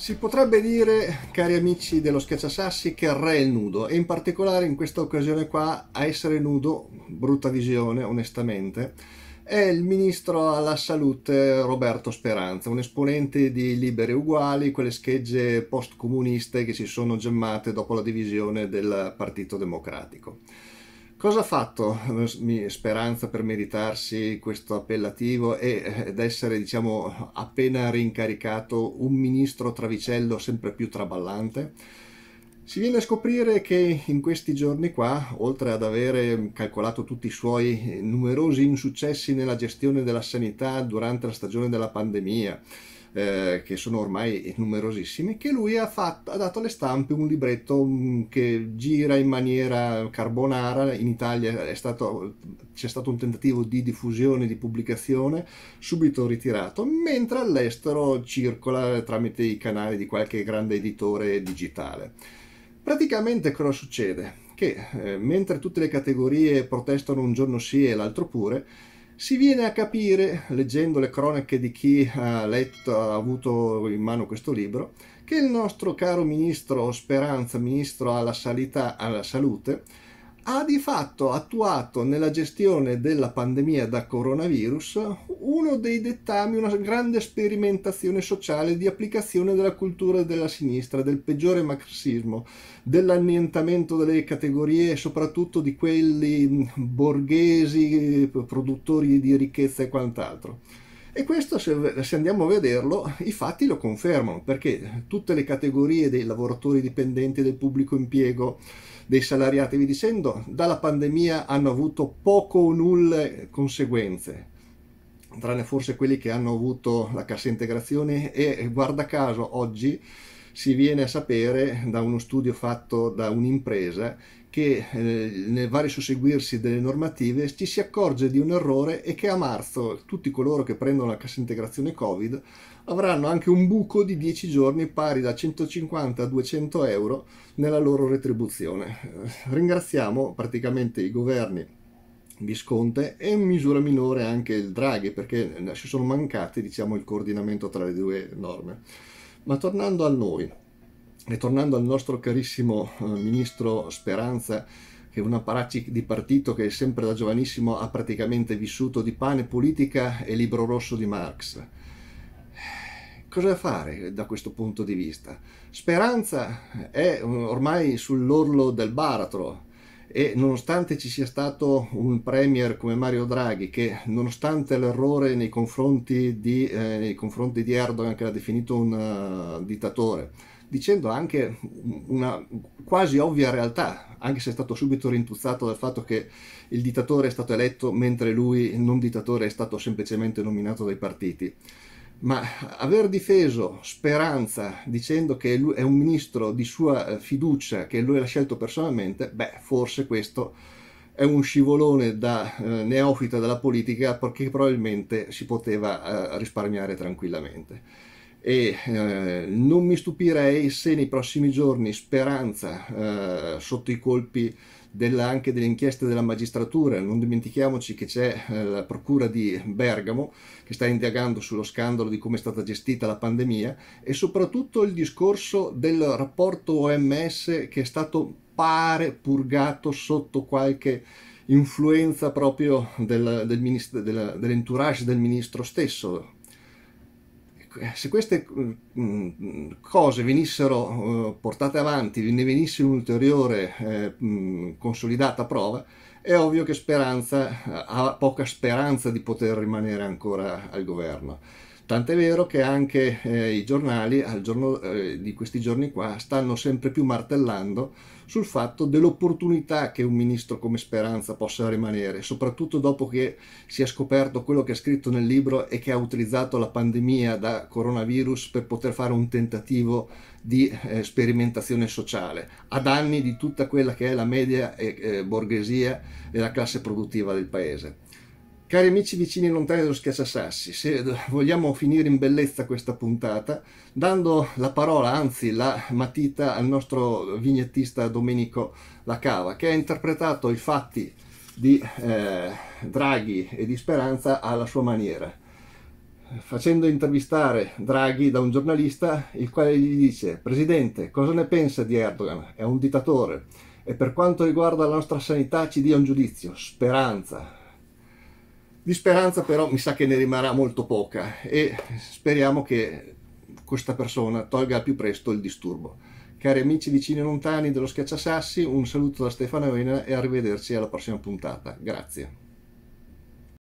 Si potrebbe dire, cari amici dello schiacciasassi, che il re è nudo e in particolare in questa occasione qua a essere nudo, brutta visione onestamente, è il ministro alla salute Roberto Speranza, un esponente di Liberi Uguali, quelle schegge post-comuniste che si sono gemmate dopo la divisione del Partito Democratico. Cosa ha fatto eh, Speranza per meritarsi questo appellativo eh, ed essere, diciamo, appena rincaricato un ministro travicello sempre più traballante? Si viene a scoprire che in questi giorni qua, oltre ad avere calcolato tutti i suoi numerosi insuccessi nella gestione della sanità durante la stagione della pandemia, eh, che sono ormai numerosissimi, che lui ha, fatto, ha dato alle stampe un libretto mm, che gira in maniera carbonara, in Italia stato, c'è stato un tentativo di diffusione, di pubblicazione, subito ritirato, mentre all'estero circola tramite i canali di qualche grande editore digitale. Praticamente cosa succede? Che eh, mentre tutte le categorie protestano un giorno sì e l'altro pure, si viene a capire, leggendo le cronache di chi ha letto, ha avuto in mano questo libro, che il nostro caro ministro Speranza, ministro alla, salita, alla salute, ha di fatto attuato nella gestione della pandemia da coronavirus uno dei dettami, una grande sperimentazione sociale di applicazione della cultura della sinistra, del peggiore marxismo, dell'annientamento delle categorie, soprattutto di quelli borghesi, produttori di ricchezza e quant'altro. E questo, se, andiamo a vederlo, i fatti lo confermano, perché tutte le categorie dei lavoratori dipendenti del pubblico impiego, dei salariati, vi dicendo, dalla pandemia hanno avuto poco o nulle conseguenze, tranne forse quelli che hanno avuto la cassa integrazione e guarda caso oggi si viene a sapere da uno studio fatto da un'impresa che eh, nel vario susseguirsi delle normative ci si accorge di un errore e che a marzo tutti coloro che prendono la cassa integrazione Covid avranno anche un buco di 10 giorni pari da 150 a 200 euro nella loro retribuzione. Eh, ringraziamo praticamente i governi Visconte e in misura minore anche il Draghi perché eh, si sono mancati diciamo, il coordinamento tra le due norme. Ma tornando a noi e tornando al nostro carissimo eh, ministro Speranza, che è un apparacci di partito che sempre da giovanissimo ha praticamente vissuto di pane, politica e libro rosso di Marx. Cosa fare da questo punto di vista? Speranza è eh, ormai sull'orlo del baratro, e nonostante ci sia stato un premier come Mario Draghi che nonostante l'errore nei confronti di, eh, nei confronti di Erdogan che l'ha definito un uh, dittatore dicendo anche una quasi ovvia realtà, anche se è stato subito rintuzzato dal fatto che il dittatore è stato eletto mentre lui, non dittatore, è stato semplicemente nominato dai partiti ma aver difeso Speranza dicendo che lui è un ministro di sua eh, fiducia, che lui l'ha scelto personalmente, beh, forse questo è un scivolone da eh, neofita della politica perché probabilmente si poteva eh, risparmiare tranquillamente e eh, non mi stupirei se nei prossimi giorni Speranza eh, sotto i colpi della, anche delle inchieste della magistratura, non dimentichiamoci che c'è eh, la procura di Bergamo che sta indagando sullo scandalo di come è stata gestita la pandemia e soprattutto il discorso del rapporto OMS che è stato pare purgato sotto qualche influenza proprio del, del dell'entourage del ministro stesso, se queste mm, mm, cose venissero eh, portate avanti, ne venisse un'ulteriore eh, mm, consolidata prova, è ovvio che Speranza eh, ha poca speranza di poter rimanere ancora al governo. Tant'è vero che anche eh, i giornali giorno, eh, di questi giorni qua stanno sempre più martellando sul fatto dell'opportunità che un ministro come Speranza possa rimanere, soprattutto dopo che si è scoperto quello che ha scritto nel libro e che ha utilizzato la pandemia da coronavirus per poter fare un tentativo di eh, sperimentazione sociale, a danni di tutta quella che è la media eh, eh, borghesia e la classe produttiva del paese. Cari amici vicini e lontani dello Schiacciasassi, se eh, vogliamo finire in bellezza questa puntata, dando la parola, anzi la matita, al nostro vignettista Domenico Lacava, che ha interpretato i fatti di eh, Draghi e di Speranza alla sua maniera, facendo intervistare Draghi da un giornalista il quale gli dice «Presidente, cosa ne pensa di Erdogan? È un dittatore e per quanto riguarda la nostra sanità ci dia un giudizio, Speranza, di speranza però mi sa che ne rimarrà molto poca e speriamo che questa persona tolga al più presto il disturbo. Cari amici vicini e lontani dello Schiacciasassi, un saluto da Stefano Avena e arrivederci alla prossima puntata. Grazie.